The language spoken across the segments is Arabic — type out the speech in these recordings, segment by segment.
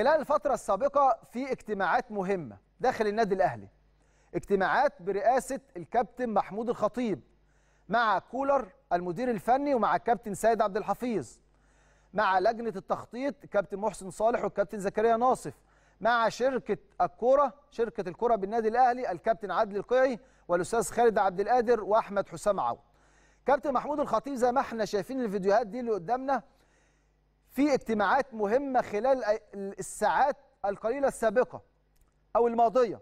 خلال الفترة السابقة في اجتماعات مهمة داخل النادي الأهلي اجتماعات برئاسة الكابتن محمود الخطيب مع كولر المدير الفني ومع الكابتن سيد عبد الحفيظ مع لجنة التخطيط كابتن محسن صالح والكابتن زكريا ناصف مع شركة الكرة شركة الكرة بالنادي الأهلي الكابتن عدل القيعي والأستاذ خالد عبد القادر وأحمد حسام عوض كابتن محمود الخطيب زي ما احنا شايفين الفيديوهات دي اللي قدامنا في اجتماعات مهمة خلال الساعات القليلة السابقة أو الماضية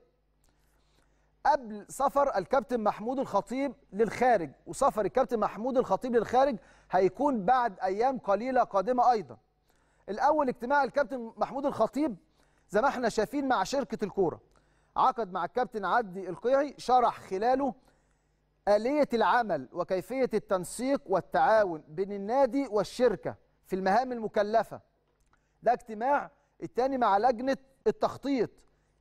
قبل سفر الكابتن محمود الخطيب للخارج وسفر الكابتن محمود الخطيب للخارج هيكون بعد أيام قليلة قادمة أيضا الأول اجتماع الكابتن محمود الخطيب زي ما احنا شايفين مع شركة الكورة عقد مع الكابتن عدي القيعي شرح خلاله آلية العمل وكيفية التنسيق والتعاون بين النادي والشركة في المهام المكلفة ده اجتماع التاني مع لجنة التخطيط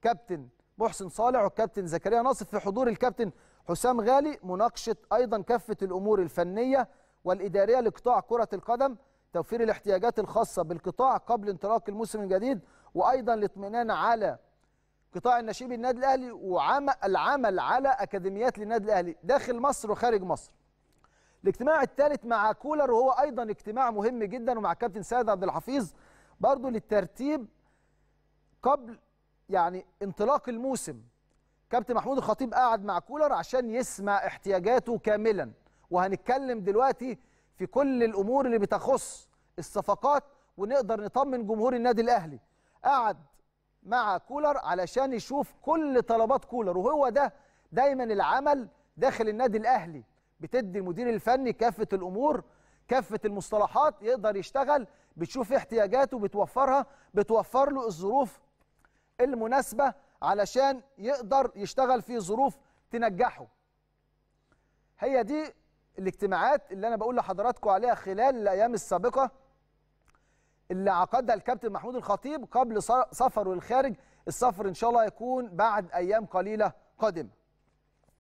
كابتن محسن صالح والكابتن زكريا ناصف في حضور الكابتن حسام غالي مناقشة أيضا كافة الأمور الفنية والإدارية لقطاع كرة القدم توفير الاحتياجات الخاصة بالقطاع قبل انطلاق الموسم الجديد وأيضا الاطمئنان على قطاع النشيب النادي الأهلي والعمل على أكاديميات للنادي الأهلي داخل مصر وخارج مصر الاجتماع الثالث مع كولر وهو ايضا اجتماع مهم جدا ومع الكابتن سيد عبد الحفيظ برضه للترتيب قبل يعني انطلاق الموسم كابتن محمود الخطيب قعد مع كولر عشان يسمع احتياجاته كاملا وهنتكلم دلوقتي في كل الامور اللي بتخص الصفقات ونقدر نطمن جمهور النادي الاهلي قعد مع كولر علشان يشوف كل طلبات كولر وهو ده دايما العمل داخل النادي الاهلي بتدي المدير الفني كافه الامور كافه المصطلحات يقدر يشتغل بتشوف احتياجاته بتوفرها بتوفر له الظروف المناسبه علشان يقدر يشتغل في ظروف تنجحه هي دي الاجتماعات اللي انا بقول لحضراتكم عليها خلال الايام السابقه اللي عقدها الكابتن محمود الخطيب قبل سفره للخارج السفر ان شاء الله يكون بعد ايام قليله قادمه